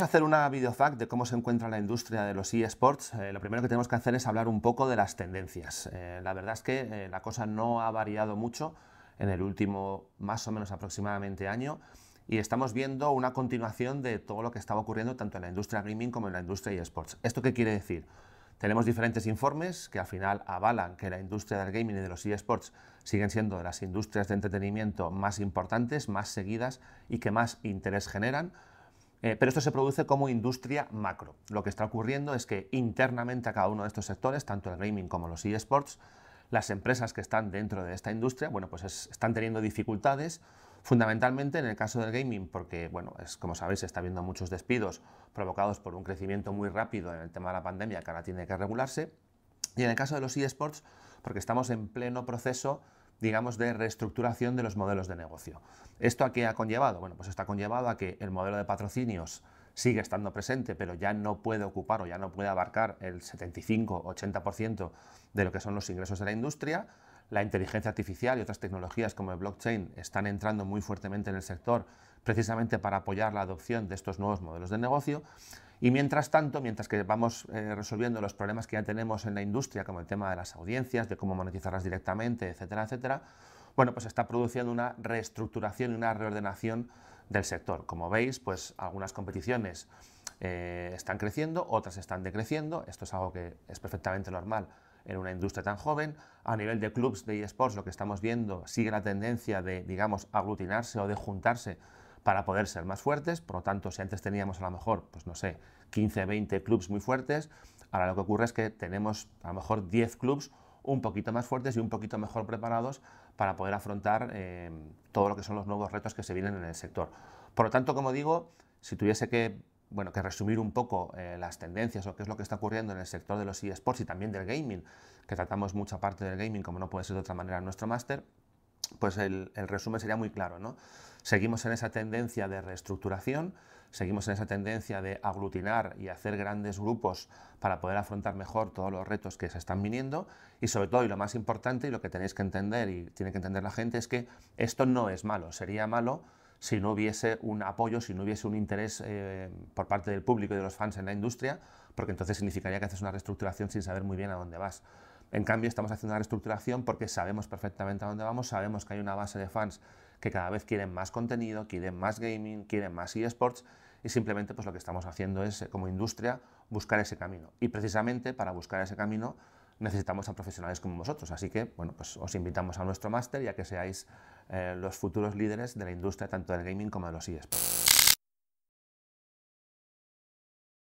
vamos a hacer una videofact de cómo se encuentra la industria de los eSports, eh, lo primero que tenemos que hacer es hablar un poco de las tendencias. Eh, la verdad es que eh, la cosa no ha variado mucho en el último más o menos aproximadamente año y estamos viendo una continuación de todo lo que estaba ocurriendo tanto en la industria gaming como en la industria eSports. ¿Esto qué quiere decir? Tenemos diferentes informes que al final avalan que la industria del gaming y de los eSports siguen siendo de las industrias de entretenimiento más importantes, más seguidas y que más interés generan. Eh, pero esto se produce como industria macro. Lo que está ocurriendo es que internamente a cada uno de estos sectores, tanto el gaming como los eSports, las empresas que están dentro de esta industria, bueno, pues están teniendo dificultades, fundamentalmente en el caso del gaming, porque, bueno, es, como sabéis, está habiendo muchos despidos provocados por un crecimiento muy rápido en el tema de la pandemia que ahora tiene que regularse, y en el caso de los eSports, porque estamos en pleno proceso digamos, de reestructuración de los modelos de negocio. ¿Esto a qué ha conllevado? Bueno, pues está conllevado a que el modelo de patrocinios sigue estando presente, pero ya no puede ocupar o ya no puede abarcar el 75-80% de lo que son los ingresos de la industria la inteligencia artificial y otras tecnologías como el blockchain están entrando muy fuertemente en el sector precisamente para apoyar la adopción de estos nuevos modelos de negocio. Y mientras tanto, mientras que vamos eh, resolviendo los problemas que ya tenemos en la industria, como el tema de las audiencias, de cómo monetizarlas directamente, etcétera, etcétera, bueno, pues está produciendo una reestructuración y una reordenación del sector. Como veis, pues algunas competiciones eh, están creciendo, otras están decreciendo. Esto es algo que es perfectamente normal en una industria tan joven. A nivel de clubs de eSports, lo que estamos viendo sigue la tendencia de, digamos, aglutinarse o de juntarse para poder ser más fuertes. Por lo tanto, si antes teníamos a lo mejor, pues no sé, 15, 20 clubs muy fuertes, ahora lo que ocurre es que tenemos a lo mejor 10 clubs un poquito más fuertes y un poquito mejor preparados para poder afrontar eh, todo lo que son los nuevos retos que se vienen en el sector. Por lo tanto, como digo, si tuviese que bueno, que resumir un poco eh, las tendencias o qué es lo que está ocurriendo en el sector de los eSports y también del gaming, que tratamos mucha parte del gaming, como no puede ser de otra manera en nuestro máster, pues el, resumen sería muy claro, ¿no? Seguimos en esa tendencia de reestructuración, seguimos en esa tendencia de aglutinar y hacer grandes grupos para poder afrontar mejor todos los retos que se están viniendo y sobre todo, y lo más importante y lo que tenéis que entender y tiene que entender la gente es que esto no es malo, sería malo si no hubiese un apoyo, si no hubiese un interés eh, por parte del público y de los fans en la industria, porque entonces significaría que haces una reestructuración sin saber muy bien a dónde vas. En cambio, estamos haciendo una reestructuración porque sabemos perfectamente a dónde vamos, sabemos que hay una base de fans que cada vez quieren más contenido, quieren más gaming, quieren más eSports y simplemente pues lo que estamos haciendo es eh, como industria buscar ese camino. Y precisamente para buscar ese camino necesitamos a profesionales como vosotros. Así que, bueno, pues os invitamos a nuestro máster y a que seáis eh, los futuros líderes de la industria tanto del gaming como de los eSports.